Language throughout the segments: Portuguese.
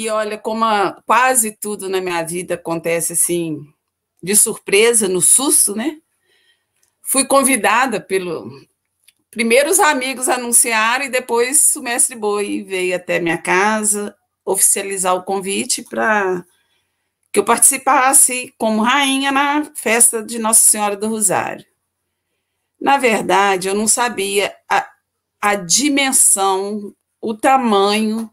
E olha como a, quase tudo na minha vida acontece assim, de surpresa, no susto, né? Fui convidada pelo. Primeiro os amigos anunciaram e depois o mestre Boi veio até minha casa oficializar o convite para que eu participasse como rainha na festa de Nossa Senhora do Rosário. Na verdade, eu não sabia a, a dimensão, o tamanho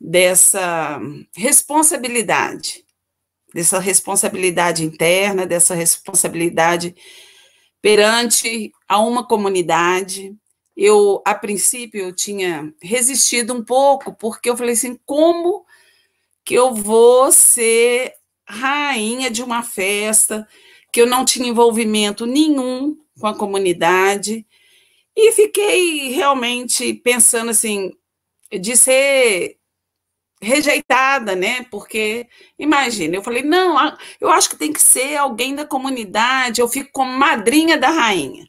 dessa responsabilidade, dessa responsabilidade interna, dessa responsabilidade perante a uma comunidade. Eu, a princípio, eu tinha resistido um pouco, porque eu falei assim, como que eu vou ser rainha de uma festa que eu não tinha envolvimento nenhum com a comunidade? E fiquei realmente pensando assim, de ser rejeitada, né? Porque, imagina, eu falei, não, eu acho que tem que ser alguém da comunidade, eu fico como madrinha da rainha.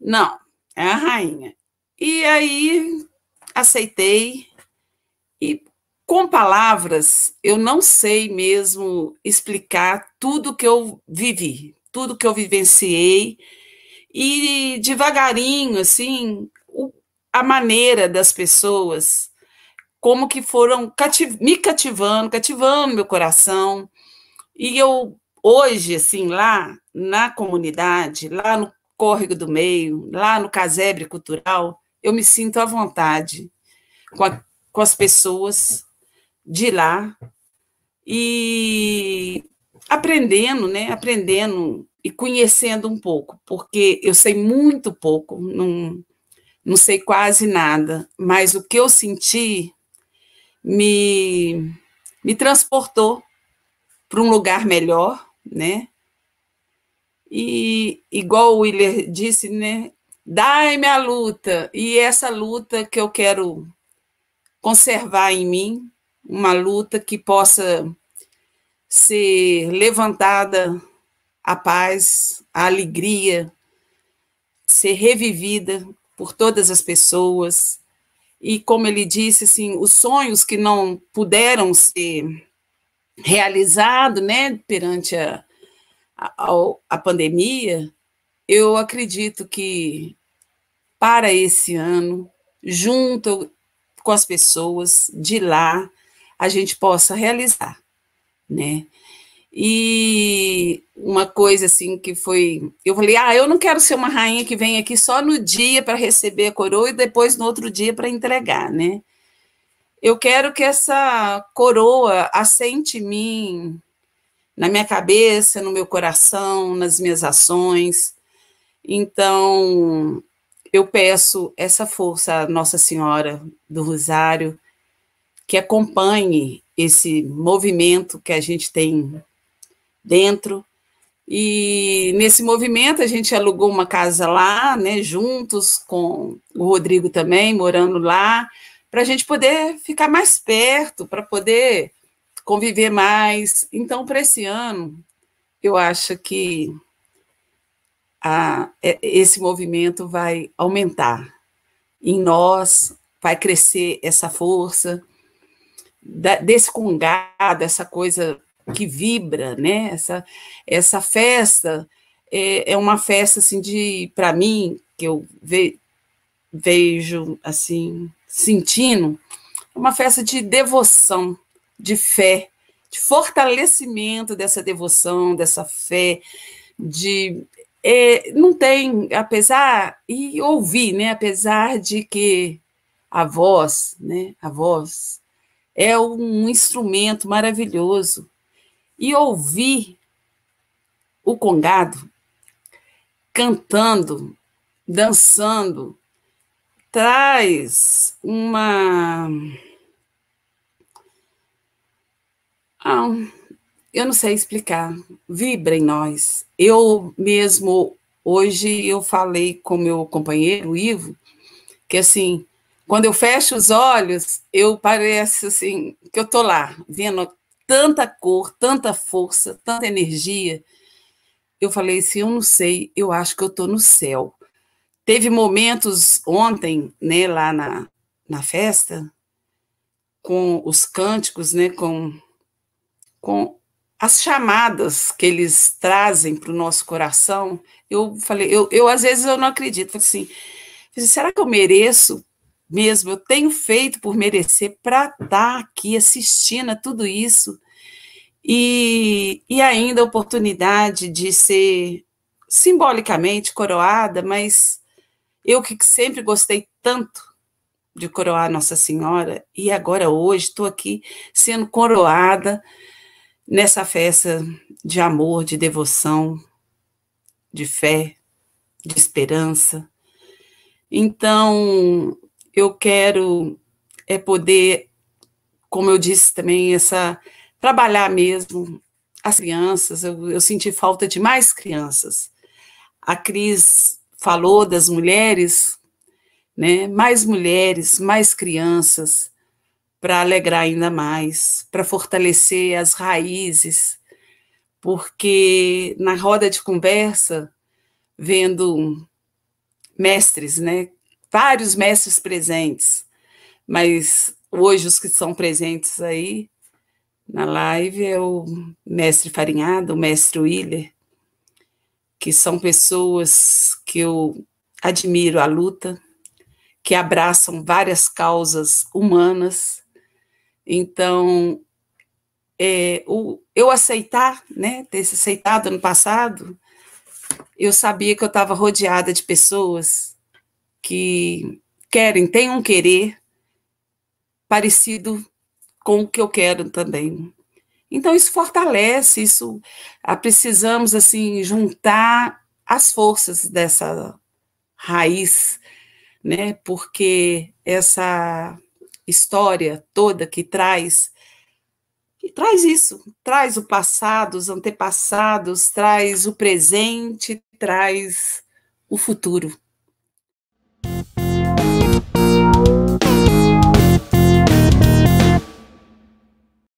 Não, é a rainha. E aí aceitei e com palavras, eu não sei mesmo explicar tudo que eu vivi, tudo que eu vivenciei e devagarinho assim, a maneira das pessoas como que foram cativ me cativando, cativando meu coração. E eu, hoje, assim, lá na comunidade, lá no Córrego do Meio, lá no Casebre Cultural, eu me sinto à vontade com, a, com as pessoas de lá e aprendendo, né? Aprendendo e conhecendo um pouco, porque eu sei muito pouco, não, não sei quase nada, mas o que eu senti me, me transportou para um lugar melhor, né? E igual o Willer disse, né? Dai-me a luta, e essa luta que eu quero conservar em mim, uma luta que possa ser levantada a paz, a alegria, ser revivida por todas as pessoas, e como ele disse, assim, os sonhos que não puderam ser realizados, né, perante a, a, a pandemia, eu acredito que para esse ano, junto com as pessoas de lá, a gente possa realizar, né? E uma coisa assim que foi. Eu falei, ah, eu não quero ser uma rainha que vem aqui só no dia para receber a coroa e depois no outro dia para entregar, né? Eu quero que essa coroa assente em mim, na minha cabeça, no meu coração, nas minhas ações. Então, eu peço essa força à Nossa Senhora do Rosário que acompanhe esse movimento que a gente tem dentro. E nesse movimento a gente alugou uma casa lá, né, juntos com o Rodrigo também, morando lá, para a gente poder ficar mais perto, para poder conviver mais. Então, para esse ano, eu acho que a, é, esse movimento vai aumentar em nós, vai crescer essa força desse congado, essa coisa que vibra, né? Essa, essa festa é, é uma festa assim de, para mim, que eu ve, vejo assim sentindo, é uma festa de devoção, de fé, de fortalecimento dessa devoção, dessa fé, de é, não tem, apesar e ouvir, né? Apesar de que a voz, né? A voz é um instrumento maravilhoso e ouvir o congado cantando, dançando, traz uma. Ah, eu não sei explicar. Vibra em nós. Eu mesmo, hoje, eu falei com meu companheiro, Ivo, que assim, quando eu fecho os olhos, eu pareço assim, que eu tô lá, vendo tanta cor, tanta força, tanta energia. Eu falei assim, eu não sei, eu acho que eu estou no céu. Teve momentos ontem, né, lá na, na festa, com os cânticos, né, com, com as chamadas que eles trazem para o nosso coração. Eu falei, eu, eu às vezes eu não acredito, falei assim, assim será que eu mereço mesmo, eu tenho feito por merecer para estar tá aqui assistindo a tudo isso. E, e ainda a oportunidade de ser simbolicamente coroada, mas eu que sempre gostei tanto de coroar Nossa Senhora, e agora hoje estou aqui sendo coroada nessa festa de amor, de devoção, de fé, de esperança. Então, eu quero é poder, como eu disse também, essa trabalhar mesmo as crianças. Eu, eu senti falta de mais crianças. A Cris falou das mulheres, né? Mais mulheres, mais crianças para alegrar ainda mais, para fortalecer as raízes, porque na roda de conversa, vendo mestres, né, vários mestres presentes, mas hoje os que são presentes aí na live é o mestre Farinhada, o mestre Willer, que são pessoas que eu admiro a luta, que abraçam várias causas humanas. Então, é, o, eu aceitar, né, ter se aceitado no passado, eu sabia que eu estava rodeada de pessoas que querem, têm um querer parecido com o que eu quero também. Então isso fortalece, isso ah, precisamos assim juntar as forças dessa raiz, né? Porque essa história toda que traz que traz isso, traz o passado, os antepassados, traz o presente, traz o futuro.